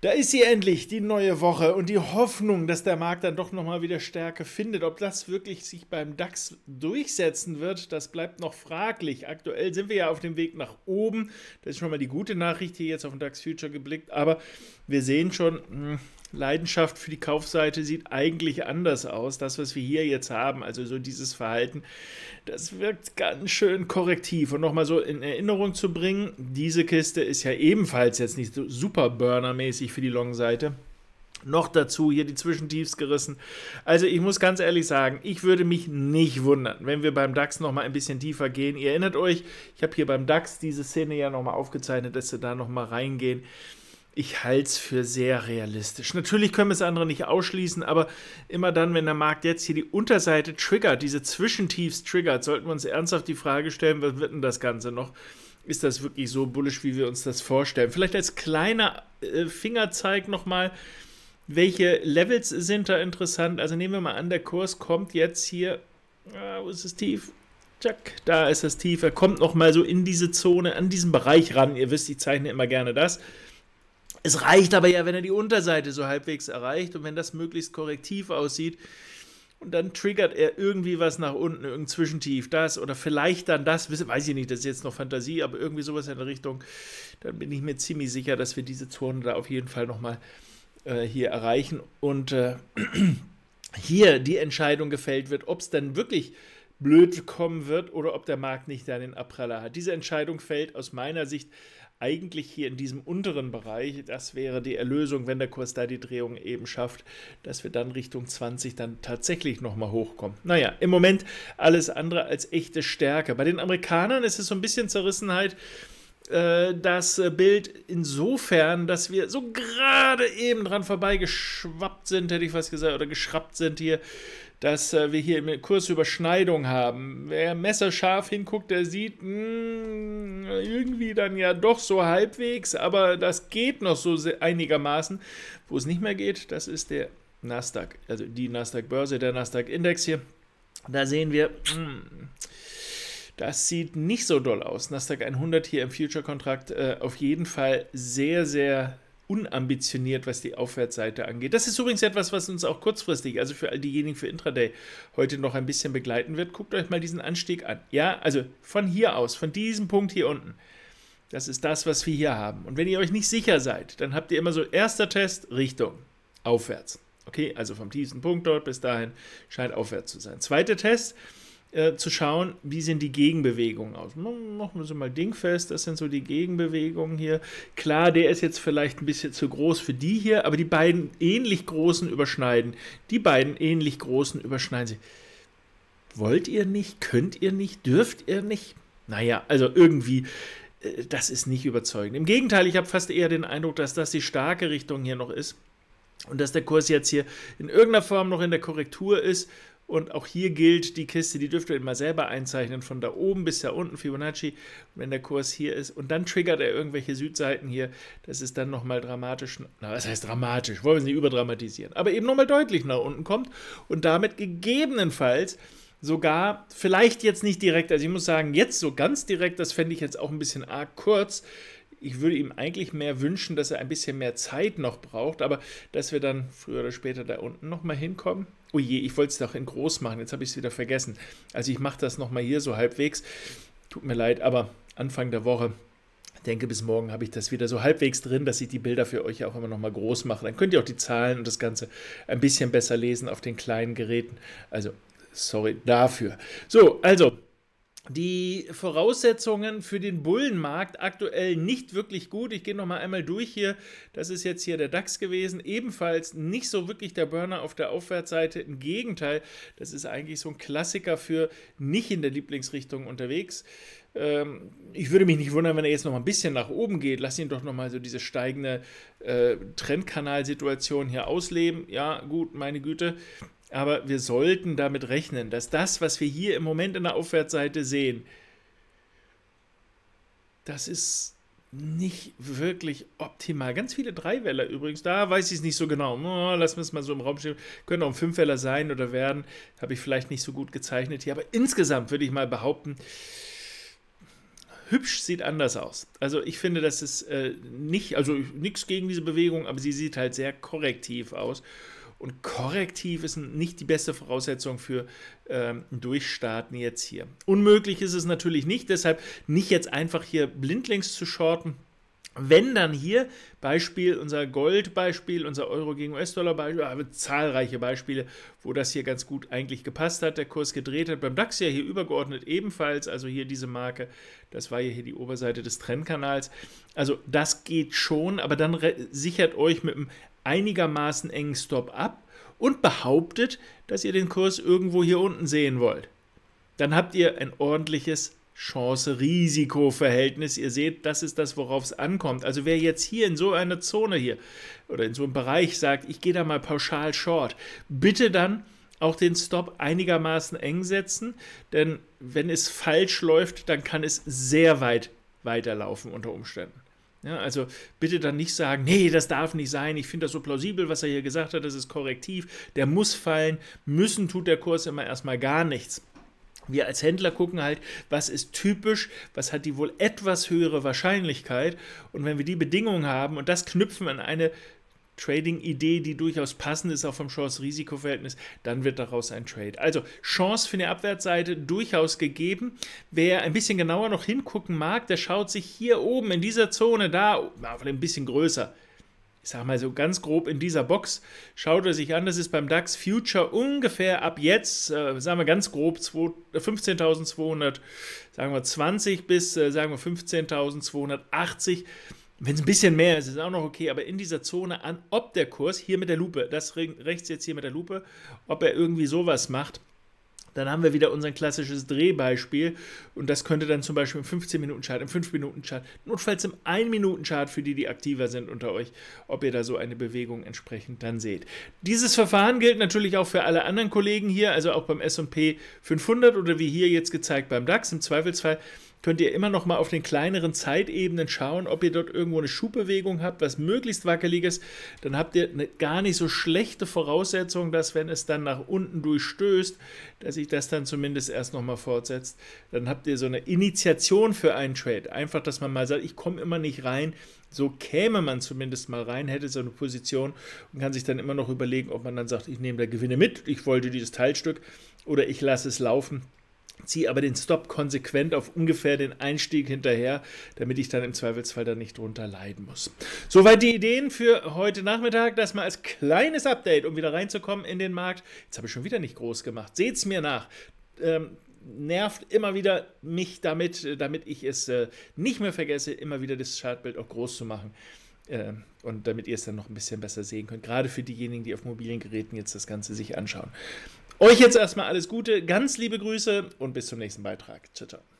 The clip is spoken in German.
Da ist sie endlich, die neue Woche und die Hoffnung, dass der Markt dann doch nochmal wieder Stärke findet. Ob das wirklich sich beim DAX durchsetzen wird, das bleibt noch fraglich. Aktuell sind wir ja auf dem Weg nach oben. Das ist schon mal die gute Nachricht hier jetzt auf den DAX Future geblickt. Aber wir sehen schon, hm, Leidenschaft für die Kaufseite sieht eigentlich anders aus. Das, was wir hier jetzt haben, also so dieses Verhalten, das wirkt ganz schön korrektiv. Und nochmal so in Erinnerung zu bringen, diese Kiste ist ja ebenfalls jetzt nicht so super Burner-mäßig wichtig für die Long-Seite. Noch dazu hier die Zwischentiefs gerissen. Also ich muss ganz ehrlich sagen, ich würde mich nicht wundern, wenn wir beim DAX nochmal ein bisschen tiefer gehen. Ihr erinnert euch, ich habe hier beim DAX diese Szene ja nochmal aufgezeichnet, dass wir da nochmal reingehen. Ich halte es für sehr realistisch. Natürlich können wir es andere nicht ausschließen, aber immer dann, wenn der Markt jetzt hier die Unterseite triggert, diese Zwischentiefs triggert, sollten wir uns ernsthaft die Frage stellen, was wird denn das Ganze noch? ist das wirklich so bullisch, wie wir uns das vorstellen. Vielleicht als kleiner äh, Fingerzeig nochmal, welche Levels sind da interessant? Also nehmen wir mal an, der Kurs kommt jetzt hier, ah, wo ist das tief? Jack, da ist das tief. Er kommt nochmal so in diese Zone, an diesen Bereich ran. Ihr wisst, ich zeichne immer gerne das. Es reicht aber ja, wenn er die Unterseite so halbwegs erreicht und wenn das möglichst korrektiv aussieht, und dann triggert er irgendwie was nach unten, irgendein Zwischentief, das oder vielleicht dann das, weiß ich nicht, das ist jetzt noch Fantasie, aber irgendwie sowas in der Richtung, dann bin ich mir ziemlich sicher, dass wir diese Zone da auf jeden Fall nochmal äh, hier erreichen und äh, hier die Entscheidung gefällt wird, ob es dann wirklich blöd kommen wird oder ob der Markt nicht da den Abpraller hat. Diese Entscheidung fällt aus meiner Sicht eigentlich hier in diesem unteren Bereich, das wäre die Erlösung, wenn der Kurs da die Drehung eben schafft, dass wir dann Richtung 20 dann tatsächlich nochmal hochkommen. Naja, im Moment alles andere als echte Stärke. Bei den Amerikanern ist es so ein bisschen Zerrissenheit. Äh, das äh, Bild insofern, dass wir so gerade eben dran vorbeigeschwappt sind, hätte ich fast gesagt, oder geschrappt sind hier, dass äh, wir hier eine kurze Überschneidung haben. Wer messerscharf hinguckt, der sieht mh, hm, irgendwie dann ja doch so halbwegs, aber das geht noch so einigermaßen. Wo es nicht mehr geht, das ist der Nasdaq, also die Nasdaq-Börse, der Nasdaq-Index hier. Da sehen wir. Mh, hm, das sieht nicht so doll aus. Nasdaq 100 hier im Future-Kontrakt äh, auf jeden Fall sehr, sehr unambitioniert, was die Aufwärtsseite angeht. Das ist übrigens etwas, was uns auch kurzfristig, also für all diejenigen für Intraday, heute noch ein bisschen begleiten wird. Guckt euch mal diesen Anstieg an. Ja, also von hier aus, von diesem Punkt hier unten. Das ist das, was wir hier haben. Und wenn ihr euch nicht sicher seid, dann habt ihr immer so erster Test Richtung aufwärts. Okay, also vom tiefsten Punkt dort bis dahin scheint aufwärts zu sein. Zweiter Test, äh, zu schauen, wie sehen die Gegenbewegungen aus. Machen wir so mal dingfest, das sind so die Gegenbewegungen hier. Klar, der ist jetzt vielleicht ein bisschen zu groß für die hier, aber die beiden ähnlich großen überschneiden. Die beiden ähnlich großen überschneiden sich. Wollt ihr nicht? Könnt ihr nicht? Dürft ihr nicht? Naja, also irgendwie äh, das ist nicht überzeugend. Im Gegenteil, ich habe fast eher den Eindruck, dass das die starke Richtung hier noch ist und dass der Kurs jetzt hier in irgendeiner Form noch in der Korrektur ist und auch hier gilt, die Kiste, die dürft ihr immer selber einzeichnen, von da oben bis da unten, Fibonacci, wenn der Kurs hier ist. Und dann triggert er irgendwelche Südseiten hier. Das ist dann nochmal dramatisch, na, was heißt dramatisch? Wollen wir es nicht überdramatisieren, aber eben nochmal deutlich nach unten kommt und damit gegebenenfalls sogar, vielleicht jetzt nicht direkt, also ich muss sagen, jetzt so ganz direkt, das fände ich jetzt auch ein bisschen arg kurz, ich würde ihm eigentlich mehr wünschen, dass er ein bisschen mehr Zeit noch braucht, aber dass wir dann früher oder später da unten nochmal hinkommen. Oh je, ich wollte es doch in groß machen, jetzt habe ich es wieder vergessen. Also ich mache das nochmal hier so halbwegs. Tut mir leid, aber Anfang der Woche, denke bis morgen habe ich das wieder so halbwegs drin, dass ich die Bilder für euch auch immer nochmal groß mache. Dann könnt ihr auch die Zahlen und das Ganze ein bisschen besser lesen auf den kleinen Geräten. Also sorry dafür. So, also die Voraussetzungen für den Bullenmarkt aktuell nicht wirklich gut. Ich gehe noch mal einmal durch hier. Das ist jetzt hier der DAX gewesen. Ebenfalls nicht so wirklich der Burner auf der Aufwärtsseite. Im Gegenteil, das ist eigentlich so ein Klassiker für nicht in der Lieblingsrichtung unterwegs. Ähm, ich würde mich nicht wundern, wenn er jetzt noch mal ein bisschen nach oben geht. Lass ihn doch noch mal so diese steigende äh, Trendkanalsituation hier ausleben. Ja, gut, meine Güte. Aber wir sollten damit rechnen, dass das, was wir hier im Moment in der Aufwärtsseite sehen, das ist nicht wirklich optimal. Ganz viele Dreiweller übrigens, da weiß ich es nicht so genau. Oh, lassen wir es mal so im Raum stehen. Können auch ein Fünfwähler sein oder werden. Habe ich vielleicht nicht so gut gezeichnet hier. Aber insgesamt würde ich mal behaupten, hübsch sieht anders aus. Also ich finde, das ist äh, nicht, also nichts gegen diese Bewegung, aber sie sieht halt sehr korrektiv aus. Und korrektiv ist nicht die beste Voraussetzung für ähm, Durchstarten jetzt hier. Unmöglich ist es natürlich nicht, deshalb nicht jetzt einfach hier blindlings zu shorten. Wenn dann hier Beispiel, unser Gold-Beispiel, unser Euro gegen US-Dollar-Beispiel, aber zahlreiche Beispiele, wo das hier ganz gut eigentlich gepasst hat, der Kurs gedreht hat. Beim DAX ja hier übergeordnet ebenfalls, also hier diese Marke, das war ja hier die Oberseite des Trendkanals. Also das geht schon, aber dann sichert euch mit einem einigermaßen engen Stop ab und behauptet, dass ihr den Kurs irgendwo hier unten sehen wollt. Dann habt ihr ein ordentliches Chance-Risiko-Verhältnis. Ihr seht, das ist das, worauf es ankommt. Also wer jetzt hier in so einer Zone hier oder in so einem Bereich sagt, ich gehe da mal pauschal short, bitte dann auch den Stop einigermaßen eng setzen, denn wenn es falsch läuft, dann kann es sehr weit weiterlaufen unter Umständen. Ja, also bitte dann nicht sagen, nee, das darf nicht sein, ich finde das so plausibel, was er hier gesagt hat, das ist korrektiv, der muss fallen, müssen tut der Kurs immer erstmal gar nichts. Wir als Händler gucken halt, was ist typisch, was hat die wohl etwas höhere Wahrscheinlichkeit und wenn wir die Bedingungen haben und das knüpfen an eine Trading-Idee, die durchaus passend ist, auch vom Chance-Risiko-Verhältnis, dann wird daraus ein Trade. Also Chance für eine Abwärtsseite durchaus gegeben. Wer ein bisschen genauer noch hingucken mag, der schaut sich hier oben in dieser Zone, da, vielleicht ein bisschen größer, ich sage mal so ganz grob in dieser Box, schaut er sich an, das ist beim DAX Future ungefähr ab jetzt, äh, sagen wir ganz grob, 15.220 äh, bis, äh, sagen wir 15.280 wenn es ein bisschen mehr ist, ist auch noch okay, aber in dieser Zone an, ob der Kurs hier mit der Lupe, das rechts jetzt hier mit der Lupe, ob er irgendwie sowas macht, dann haben wir wieder unser klassisches Drehbeispiel und das könnte dann zum Beispiel im 15-Minuten-Chart, im 5-Minuten-Chart, notfalls im 1-Minuten-Chart für die, die aktiver sind unter euch, ob ihr da so eine Bewegung entsprechend dann seht. Dieses Verfahren gilt natürlich auch für alle anderen Kollegen hier, also auch beim S&P 500 oder wie hier jetzt gezeigt beim DAX im Zweifelsfall könnt ihr immer noch mal auf den kleineren Zeitebenen schauen, ob ihr dort irgendwo eine Schubbewegung habt, was möglichst wackelig ist. Dann habt ihr eine gar nicht so schlechte Voraussetzung, dass wenn es dann nach unten durchstößt, dass sich das dann zumindest erst noch mal fortsetzt. Dann habt ihr so eine Initiation für einen Trade. Einfach, dass man mal sagt, ich komme immer nicht rein. So käme man zumindest mal rein, hätte so eine Position und kann sich dann immer noch überlegen, ob man dann sagt, ich nehme da Gewinne mit, ich wollte dieses Teilstück oder ich lasse es laufen ziehe aber den Stop konsequent auf ungefähr den Einstieg hinterher, damit ich dann im Zweifelsfall da nicht drunter leiden muss. Soweit die Ideen für heute Nachmittag. Das mal als kleines Update, um wieder reinzukommen in den Markt. Jetzt habe ich schon wieder nicht groß gemacht. Seht es mir nach. Ähm, nervt immer wieder mich damit, äh, damit ich es äh, nicht mehr vergesse, immer wieder das Chartbild auch groß zu machen ähm, und damit ihr es dann noch ein bisschen besser sehen könnt. Gerade für diejenigen, die auf mobilen Geräten jetzt das Ganze sich anschauen. Euch jetzt erstmal alles Gute, ganz liebe Grüße und bis zum nächsten Beitrag. Ciao, ciao.